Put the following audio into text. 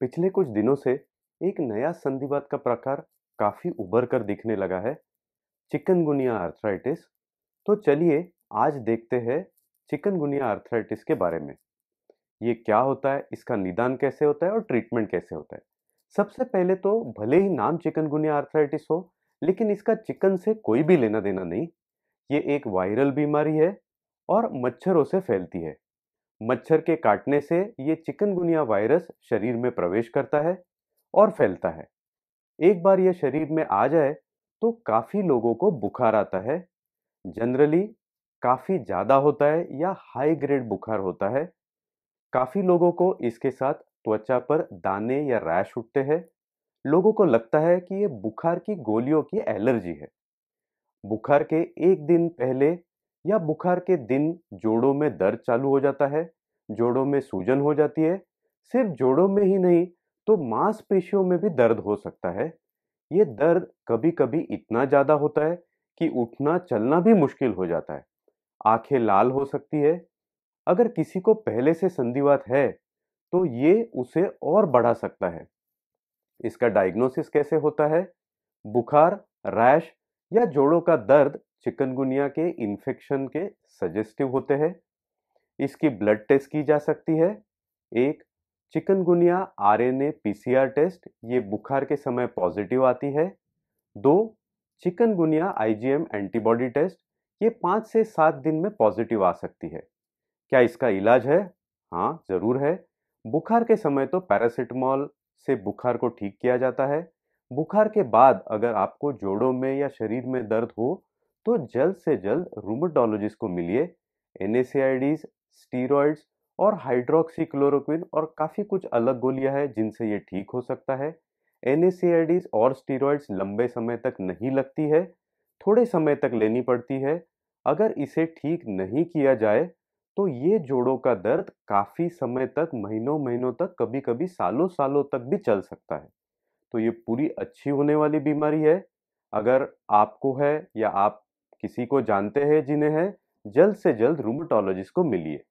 पिछले कुछ दिनों से एक नया संधिवात का प्रकार काफ़ी उभर कर दिखने लगा है चिकनगुनिया आर्थराइटिस तो चलिए आज देखते हैं चिकनगुनिया आर्थराइटिस के बारे में ये क्या होता है इसका निदान कैसे होता है और ट्रीटमेंट कैसे होता है सबसे पहले तो भले ही नाम चिकनगुनिया आर्थराइटिस हो लेकिन इसका चिकन से कोई भी लेना देना नहीं ये एक वायरल बीमारी है और मच्छरों से फैलती है मच्छर के काटने से ये चिकनगुनिया वायरस शरीर में प्रवेश करता है और फैलता है एक बार यह शरीर में आ जाए तो काफ़ी लोगों को बुखार आता है जनरली काफ़ी ज़्यादा होता है या हाई ग्रेड बुखार होता है काफ़ी लोगों को इसके साथ त्वचा पर दाने या रैश उठते हैं लोगों को लगता है कि ये बुखार की गोलियों की एलर्जी है बुखार के एक दिन पहले या बुखार के दिन जोड़ों में दर्द चालू हो जाता है जोड़ों में सूजन हो जाती है सिर्फ जोड़ों में ही नहीं तो मांसपेशियों में भी दर्द हो सकता है ये दर्द कभी कभी इतना ज़्यादा होता है कि उठना चलना भी मुश्किल हो जाता है आंखें लाल हो सकती है अगर किसी को पहले से संधिवात है तो ये उसे और बढ़ा सकता है इसका डायग्नोसिस कैसे होता है बुखार रैश या जोड़ों का दर्द चिकनगुनिया के इन्फेक्शन के सजेस्टिव होते हैं इसकी ब्लड टेस्ट की जा सकती है एक chikungunya R N C R test ये बुखार के समय पॉजिटिव आती है दो चिकनगुनिया एम एंटीबॉडी टेस्ट ये पाँच से सात दिन में पॉजिटिव आ सकती है क्या इसका इलाज है हाँ ज़रूर है बुखार के समय तो पैरासिटामॉल से बुखार को ठीक किया जाता है बुखार के बाद अगर आपको जोड़ों में या शरीर में दर्द हो तो जल्द से जल्द रूमोटोलॉजिस्ट को मिलिए एन स्टीरॉइड्स और हाइड्रोक्सीक्लोरोक्विन और काफ़ी कुछ अलग गोलियां हैं जिनसे ये ठीक हो सकता है एन और स्टीरॉइड्स लंबे समय तक नहीं लगती है थोड़े समय तक लेनी पड़ती है अगर इसे ठीक नहीं किया जाए तो ये जोड़ों का दर्द काफ़ी समय तक महीनों महीनों तक कभी कभी सालों सालों तक भी चल सकता है तो ये पूरी अच्छी होने वाली बीमारी है अगर आपको है या आप किसी को जानते हैं जिन्हें है जल्द से जल्द रूमटोलॉजिस्ट को मिलिए